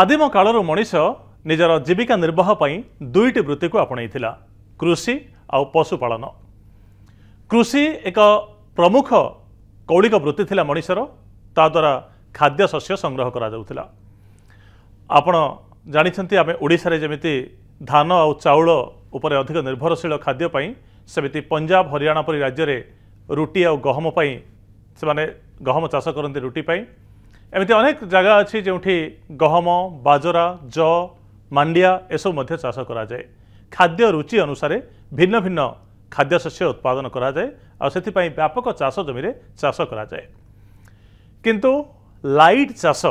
ଆଦିମ କାଳରୁ ମଣିଷ ନିଜର ଜୀବିକା ନିର୍ବାହ ପାଇଁ ଦୁଇଟି ବୃତ୍ତିକୁ ଆପଣେଇଥିଲା କୃଷି ଆଉ ପଶୁପାଳନ କୃଷି ଏକ ପ୍ରମୁଖ କୌଳିକ ବୃତ୍ତି ଥିଲା ମଣିଷର ତାଦ୍ୱାରା ଖାଦ୍ୟଶସ୍ୟ ସଂଗ୍ରହ କରାଯାଉଥିଲା ଆପଣ ଜାଣିଛନ୍ତି ଆମେ ଓଡ଼ିଶାରେ ଯେମିତି ଧାନ ଆଉ ଚାଉଳ ଉପରେ ଅଧିକ ନିର୍ଭରଶୀଳ ଖାଦ୍ୟ ପାଇଁ ସେମିତି ପଞ୍ଜାବ ହରିୟାଣା ପରି ରାଜ୍ୟରେ ରୁଟି ଆଉ ଗହମ ପାଇଁ ସେମାନେ ଗହମ ଚାଷ କରନ୍ତି ରୁଟି ପାଇଁ ଏମିତି ଅନେକ ଜାଗା ଅଛି ଯେଉଁଠି ଗହମ ବାଜରା ଜ ମାଣ୍ଡିଆ ଏସବୁ ମଧ୍ୟ ଚାଷ କରାଯାଏ ଖାଦ୍ୟ ରୁଚି ଅନୁସାରେ ଭିନ୍ନ ଭିନ୍ନ ଖାଦ୍ୟଶସ୍ୟ ଉତ୍ପାଦନ କରାଯାଏ ଆଉ ସେଥିପାଇଁ ବ୍ୟାପକ ଚାଷ ଜମିରେ ଚାଷ କରାଯାଏ କିନ୍ତୁ ଲାଇଟ୍ ଚାଷ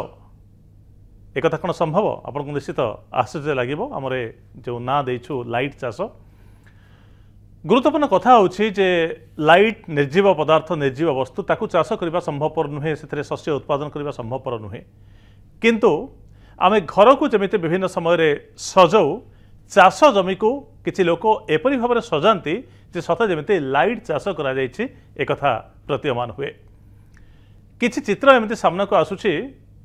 ଏକଥା କ'ଣ ସମ୍ଭବ ଆପଣଙ୍କୁ ନିଶ୍ଚିତ ଆଶ୍ଚର୍ଯ୍ୟ ଲାଗିବ ଆମର ଯେଉଁ ନାଁ ଦେଇଛୁ ଲାଇଟ୍ ଚାଷ ଗୁରୁତ୍ୱପୂର୍ଣ୍ଣ କଥା ହେଉଛି ଯେ ଲାଇଟ୍ ନିର୍ଜୀବ ପଦାର୍ଥ ନିର୍ଜୀବ ବସ୍ତୁ ତାକୁ ଚାଷ କରିବା ସମ୍ଭବପର ନୁହେଁ ସେଥିରେ ଶସ୍ୟ ଉତ୍ପାଦନ କରିବା ସମ୍ଭବପର ନୁହେଁ କିନ୍ତୁ ଆମେ ଘରକୁ ଯେମିତି ବିଭିନ୍ନ ସମୟରେ ସଜଉ ଚାଷ ଜମିକୁ କିଛି ଲୋକ ଏପରି ଭାବରେ ସଜାନ୍ତି ଯେ ସତ ଯେମିତି ଲାଇଟ୍ ଚାଷ କରାଯାଇଛି ଏକଥା ପ୍ରତୀୟମାନ ହୁଏ କିଛି ଚିତ୍ର ଏମିତି ସାମ୍ନାକୁ ଆସୁଛି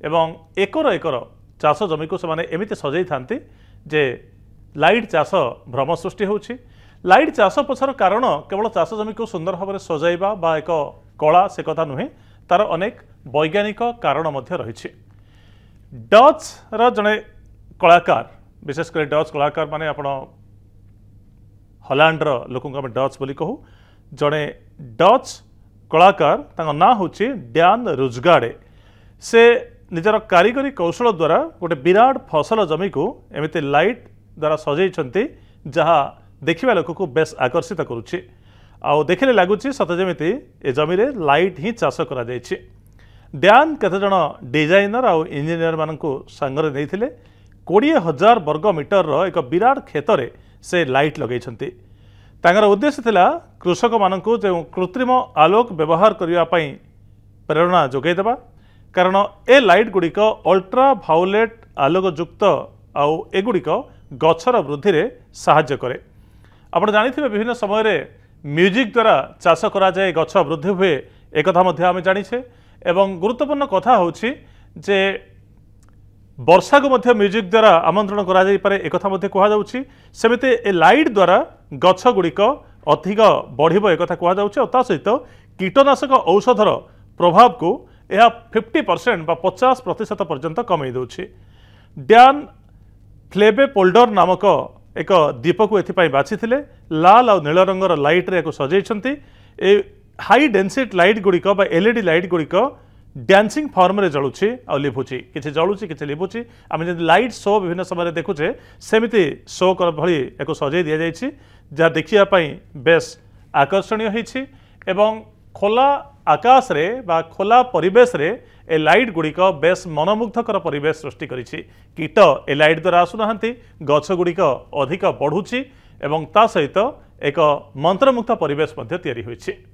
ଏବଂ ଏକର ଏକର ଚାଷ ଜମିକୁ ସେମାନେ ଏମିତି ସଜାଇଥାନ୍ତି ଯେ ଲାଇଟ୍ ଚାଷ ଭ୍ରମ ସୃଷ୍ଟି ହେଉଛି লাইট চাষ পছর কারণ কেবল চাষ জমিকে সুন্দর ভাবে সজাইবা বা এক কলা সে কথা নুহে তার অনেক বৈজ্ঞানিক কারণ রয়েছে ডচর জনে কলাকার বিশেষ করে ডচ কলাকার মানে আপনার হল্যাণ্ডর লোক আমি ডচ বলে কহু জনে ডচ কলাকার তাঁর না হচ্ছে ড্যান রুজগাড়ে সে ନିଜର କାରିଗରୀ କୌଶଳ ଦ୍ୱାରା ଗୋଟେ ବିରାଟ ଫସଲ ଜମିକୁ ଏମିତି লাইট দ্বারা সজাই যা ଦେଖିବା ଲୋକକୁ ବେଶ୍ ଆକର୍ଷିତ କରୁଛି ଆଉ ଦେଖିଲେ ଲାଗୁଛି ସତ ଯେମିତି ଏ ଜମିରେ ଲାଇଟ୍ ହିଁ ଚାଷ କରାଯାଇଛି ଡ୍ୟାନ୍ କେତେଜଣ ଡିଜାଇନର ଆଉ ଇଞ୍ଜିନିୟରମାନଙ୍କୁ ସାଙ୍ଗରେ ନେଇଥିଲେ କୋଡ଼ିଏ ହଜାର ବର୍ଗ ମିଟରର ଏକ ବିରାଟ କ୍ଷେତରେ ସେ ଲାଇଟ୍ ଲଗାଇଛନ୍ତି ତାଙ୍କର ଉଦ୍ଦେଶ୍ୟ ଥିଲା କୃଷକମାନଙ୍କୁ ଯେଉଁ କୃତ୍ରିମ ଆଲୋକ ବ୍ୟବହାର କରିବା ପାଇଁ ପ୍ରେରଣା ଯୋଗାଇଦେବା କାରଣ ଏ ଲାଇଟ୍ ଗୁଡ଼ିକ ଅଲ୍ଟ୍ରା ଭାଓଲେଟ୍ ଆଲୋକଯୁକ୍ତ ଆଉ ଏଗୁଡ଼ିକ ଗଛର ବୃଦ୍ଧିରେ ସାହାଯ୍ୟ କରେ ଆପଣ ଜାଣିଥିବେ ବିଭିନ୍ନ ସମୟରେ ମ୍ୟୁଜିକ୍ ଦ୍ୱାରା ଚାଷ କରାଯାଏ ଗଛ ବୃଦ୍ଧି ହୁଏ ଏକଥା ମଧ୍ୟ ଆମେ ଜାଣିଛେ ଏବଂ ଗୁରୁତ୍ୱପୂର୍ଣ୍ଣ କଥା ହେଉଛି ଯେ ବର୍ଷାକୁ ମଧ୍ୟ ମ୍ୟୁଜିକ୍ ଦ୍ୱାରା ଆମନ୍ତ୍ରଣ କରାଯାଇପାରେ ଏକଥା ମଧ୍ୟ କୁହାଯାଉଛି ସେମିତି ଏ ଲାଇଟ୍ ଦ୍ୱାରା ଗଛଗୁଡ଼ିକ ଅଧିକ ବଢ଼ିବ ଏକଥା କୁହାଯାଉଛି ଆଉ ତା ସହିତ କୀଟନାଶକ ଔଷଧର ପ୍ରଭାବକୁ ଏହା ଫିଫ୍ଟି ପରସେଣ୍ଟ ବା ପଚାଶ ପ୍ରତିଶତ ପର୍ଯ୍ୟନ୍ତ କମେଇ ଦେଉଛି ଡ୍ୟାନ୍ ଫ୍ଲେବେ ପୋଲ୍ଡର ନାମକ ଏକ ଦୀପକୁ ଏଥିପାଇଁ ବାଛିଥିଲେ ଲାଲ ଆଉ ନୀଳ ରଙ୍ଗର ଲାଇଟ୍ରେ ଏହାକୁ ସଜେଇଛନ୍ତି ଏ ହାଇ ଡେନ୍ସିଟି ଲାଇଟ୍ ଗୁଡ଼ିକ ବା ଏଲ୍ଇଡି ଲାଇଟ୍ ଗୁଡ଼ିକ ଡ୍ୟାନ୍ସିଂ ଫର୍ମରେ ଜଳୁଛି ଆଉ ଲିଭୁଛି କିଛି ଜଳୁଛି କିଛି ଲିଭୁଛି ଆମେ ଯେମିତି ଲାଇଟ୍ ଶୋ ବିଭିନ୍ନ ସମୟରେ ଦେଖୁଛେ ସେମିତି ଶୋ ଭଳି ଏହାକୁ ସଜେଇ ଦିଆଯାଇଛି ଯାହା ଦେଖିବା ପାଇଁ ବେଶ୍ ଆକର୍ଷଣୀୟ ହୋଇଛି ଏବଂ ଖୋଲା ଆକାଶରେ ବା ଖୋଲା ପରିବେଶରେ ଏ ଲାଇଟ୍ ଗୁଡ଼ିକ ବେଶ୍ ମନମୁଗ୍ଧକର ପରିବେଶ ସୃଷ୍ଟି କରିଛି କୀଟ ଏ ଲାଇଟ୍ ଦ୍ୱାରା ଆସୁନାହାନ୍ତି ଗଛଗୁଡ଼ିକ ଅଧିକ ବଢ଼ୁଛି ଏବଂ ତା ସହିତ ଏକ ମନ୍ତ୍ରମୁଗ୍ଧ ପରିବେଶ ମଧ୍ୟ ତିଆରି ହୋଇଛି